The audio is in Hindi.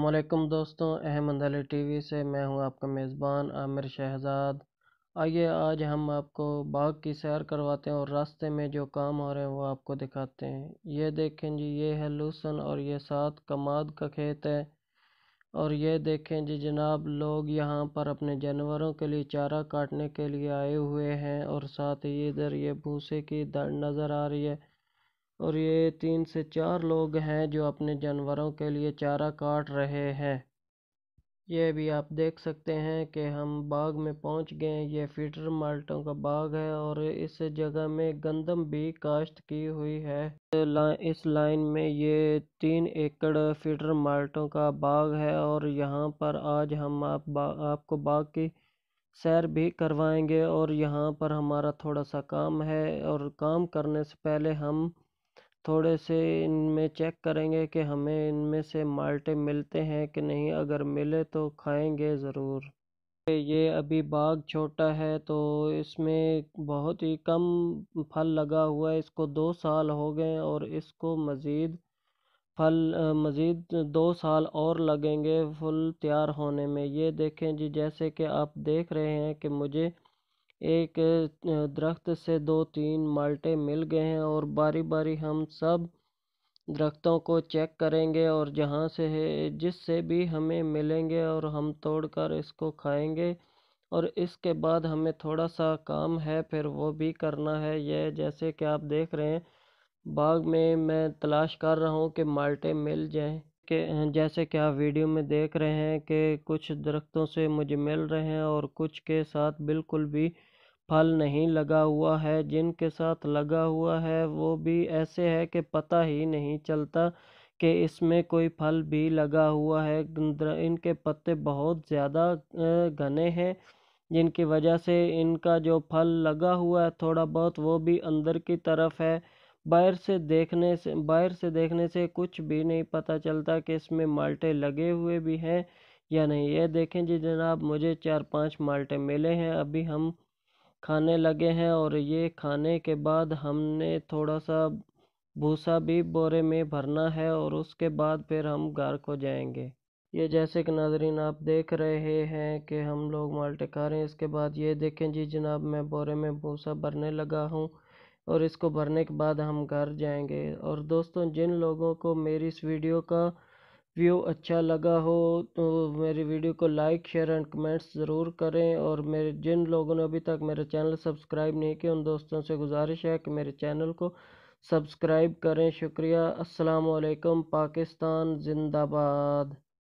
वालेकुम दोस्तों अहमद अली टीवी वी से मैं हूं आपका मेज़बान आमिर शहजाद आइए आज हम आपको बाग की सैर करवाते हैं और रास्ते में जो काम हो रहे हैं वो आपको दिखाते हैं ये देखें जी ये है लूसन और ये साथ कमाद का खेत है और ये देखें जी जनाब लोग यहाँ पर अपने जानवरों के लिए चारा काटने के लिए आए हुए हैं और साथ ही इधर ये भूसे की दर नज़र आ रही है और ये तीन से चार लोग हैं जो अपने जानवरों के लिए चारा काट रहे हैं ये भी आप देख सकते हैं कि हम बाग में पहुंच गए ये फीटर माल्टों का बाग है और इस जगह में गंदम भी काश्त की हुई है इस लाइन में ये तीन एकड़ फीटर माल्टों का बाग है और यहाँ पर आज हम आप बा, आपको बाग की सैर भी करवाएंगे और यहाँ पर हमारा थोड़ा सा काम है और काम करने से पहले हम थोड़े से इनमें चेक करेंगे कि हमें इनमें से माल्टे मिलते हैं कि नहीं अगर मिले तो खाएंगे ज़रूर ये अभी बाग छोटा है तो इसमें बहुत ही कम फल लगा हुआ है इसको दो साल हो गए और इसको मज़ीद फल मज़ीद दो साल और लगेंगे फुल तैयार होने में ये देखें जी जैसे कि आप देख रहे हैं कि मुझे एक दरख्त से दो तीन माल्टे मिल गए हैं और बारी बारी हम सब दरख्तों को चेक करेंगे और जहाँ से है जिससे भी हमें मिलेंगे और हम तोड़ कर इसको खाएंगे और इसके बाद हमें थोड़ा सा काम है फिर वो भी करना है यह जैसे कि आप देख रहे हैं बाग में मैं तलाश कर रहा हूँ कि माल्टे मिल जाएँ के जैसे कि आप वीडियो में देख रहे हैं कि कुछ दरख्तों से मुझे मिल रहे हैं और कुछ के साथ बिल्कुल भी फल नहीं लगा हुआ है जिनके साथ लगा हुआ है वो भी ऐसे है कि पता ही नहीं चलता कि इसमें कोई फल भी लगा हुआ है इनके पत्ते बहुत ज़्यादा घने हैं जिनकी वजह से इनका जो फल लगा हुआ है थोड़ा बहुत वो भी अंदर की तरफ है बाहर से देखने से बाहर से देखने से कुछ भी नहीं पता चलता कि इसमें माल्टे लगे हुए भी हैं या नहीं ये देखें जी जनाब मुझे चार पांच माल्टे मिले हैं अभी हम खाने लगे हैं और ये खाने के बाद हमने थोड़ा सा भूसा भी बोरे में भरना है और उसके बाद फिर हम घर को जाएंगे ये जैसे कि नाजरीन आप देख रहे हैं कि हम लोग माल्टे खा रहे हैं इसके बाद ये देखें जी जनाब मैं बोरे में भूसा भरने लगा हूँ और इसको भरने के बाद हम घर जाएंगे और दोस्तों जिन लोगों को मेरी इस वीडियो का व्यू अच्छा लगा हो तो मेरी वीडियो को लाइक शेयर एंड कमेंट्स ज़रूर करें और मेरे जिन लोगों ने अभी तक मेरे चैनल सब्सक्राइब नहीं किया उन दोस्तों से गुजारिश है कि मेरे चैनल को सब्सक्राइब करें शुक्रिया अस्सलाम वालेकुम पाकिस्तान जिंदाबाद